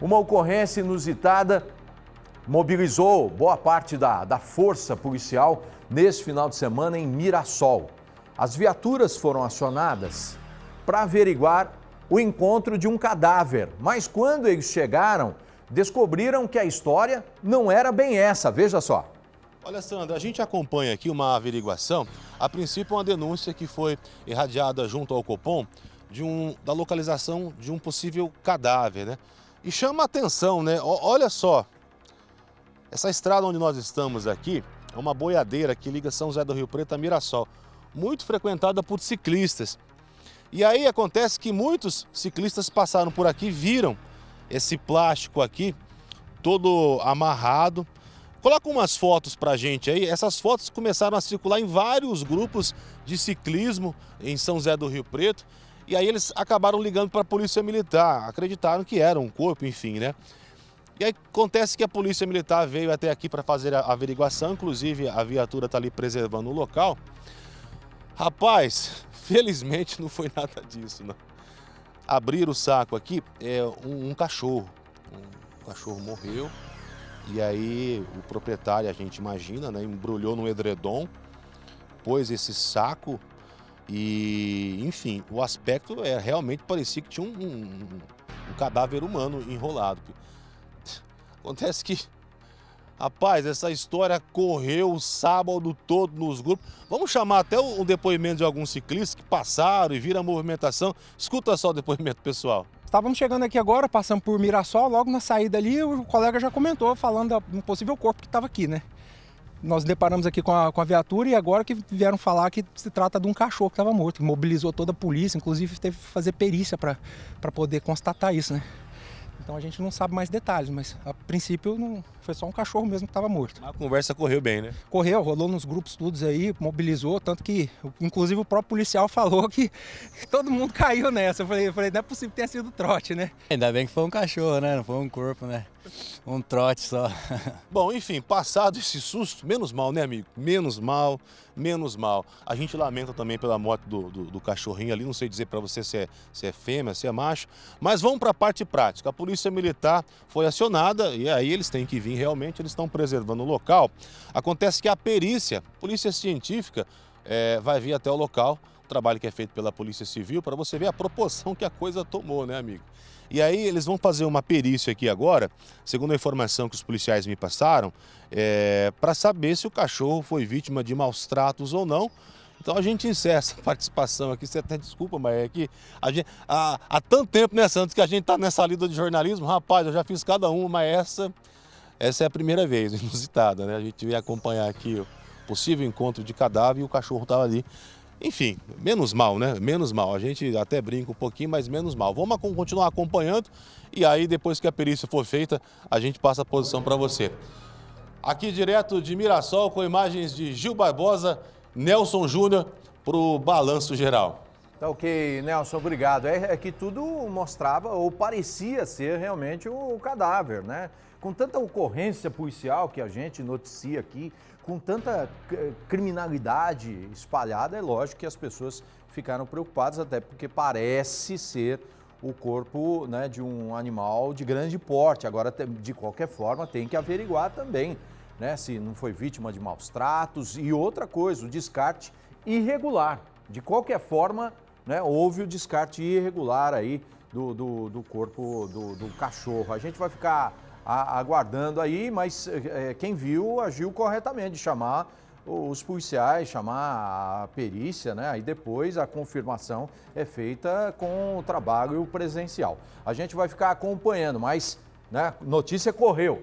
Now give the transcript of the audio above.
Uma ocorrência inusitada mobilizou boa parte da, da força policial nesse final de semana em Mirassol. As viaturas foram acionadas para averiguar o encontro de um cadáver, mas quando eles chegaram, descobriram que a história não era bem essa. Veja só. Olha, Sandra, a gente acompanha aqui uma averiguação, a princípio uma denúncia que foi irradiada junto ao Copom de um, da localização de um possível cadáver, né? E chama atenção, né? olha só, essa estrada onde nós estamos aqui é uma boiadeira que liga São José do Rio Preto a Mirassol, muito frequentada por ciclistas. E aí acontece que muitos ciclistas passaram por aqui, viram esse plástico aqui, todo amarrado. Coloca umas fotos pra gente aí. Essas fotos começaram a circular em vários grupos de ciclismo em São José do Rio Preto. E aí eles acabaram ligando para a polícia militar, acreditaram que era um corpo, enfim, né? E aí acontece que a polícia militar veio até aqui para fazer a averiguação, inclusive a viatura está ali preservando o local. Rapaz, felizmente não foi nada disso, não. Abrir o saco aqui é um, um cachorro. Um cachorro morreu e aí o proprietário, a gente imagina, né, embrulhou no edredom, pôs esse saco e, enfim, o aspecto é realmente parecia que tinha um, um, um cadáver humano enrolado. Acontece que, rapaz, essa história correu o sábado todo nos grupos. Vamos chamar até um depoimento de alguns ciclistas que passaram e viram a movimentação. Escuta só o depoimento pessoal. Estávamos chegando aqui agora, passando por Mirassol, logo na saída ali, o colega já comentou, falando do possível corpo que estava aqui, né? nós deparamos aqui com a, com a viatura e agora que vieram falar que se trata de um cachorro que estava morto, mobilizou toda a polícia, inclusive teve que fazer perícia para poder constatar isso, né? Então a gente não sabe mais detalhes, mas a princípio não, foi só um cachorro mesmo que estava morto. A conversa correu bem, né? Correu, rolou nos grupos todos aí, mobilizou, tanto que inclusive o próprio policial falou que todo mundo caiu nessa. Eu falei, eu falei não é possível que tenha sido trote, né? Ainda bem que foi um cachorro, né? Não foi um corpo, né? um trote só. Bom, enfim, passado esse susto, menos mal, né, amigo? Menos mal, menos mal. A gente lamenta também pela morte do, do, do cachorrinho ali, não sei dizer para você se é, se é fêmea, se é macho, mas vamos para a parte prática. A polícia militar foi acionada e aí eles têm que vir realmente, eles estão preservando o local. Acontece que a perícia, polícia científica, é, vai vir até o local trabalho que é feito pela Polícia Civil, para você ver a proporção que a coisa tomou, né, amigo? E aí eles vão fazer uma perícia aqui agora, segundo a informação que os policiais me passaram, é, para saber se o cachorro foi vítima de maus tratos ou não. Então a gente encerra essa participação aqui. Você até desculpa, mas é que a gente, há, há tanto tempo, né, Santos, que a gente está nessa lida de jornalismo. Rapaz, eu já fiz cada uma, mas essa, essa é a primeira vez, inusitada, né? A gente veio acompanhar aqui o possível encontro de cadáver e o cachorro estava ali enfim, menos mal, né? Menos mal. A gente até brinca um pouquinho, mas menos mal. Vamos continuar acompanhando e aí depois que a perícia for feita, a gente passa a posição para você. Aqui direto de Mirassol com imagens de Gil Barbosa, Nelson Júnior para o Balanço Geral. Tá ok, Nelson, obrigado. É, é, que tudo mostrava ou parecia ser realmente o cadáver, né? Com tanta ocorrência policial que a gente noticia aqui, com tanta criminalidade espalhada, é lógico que as pessoas ficaram preocupadas, até porque parece ser o corpo né, de um animal de grande porte. Agora, de qualquer forma, tem que averiguar também né, se não foi vítima de maus tratos e outra coisa, o descarte irregular. De qualquer forma, né, houve o descarte irregular aí do, do, do corpo do, do, cachorro. A gente vai ficar a, aguardando aí, mas é, quem viu agiu corretamente de chamar os policiais, chamar a perícia, né? Aí depois a confirmação é feita com o trabalho presencial. A gente vai ficar acompanhando, mas né, notícia correu.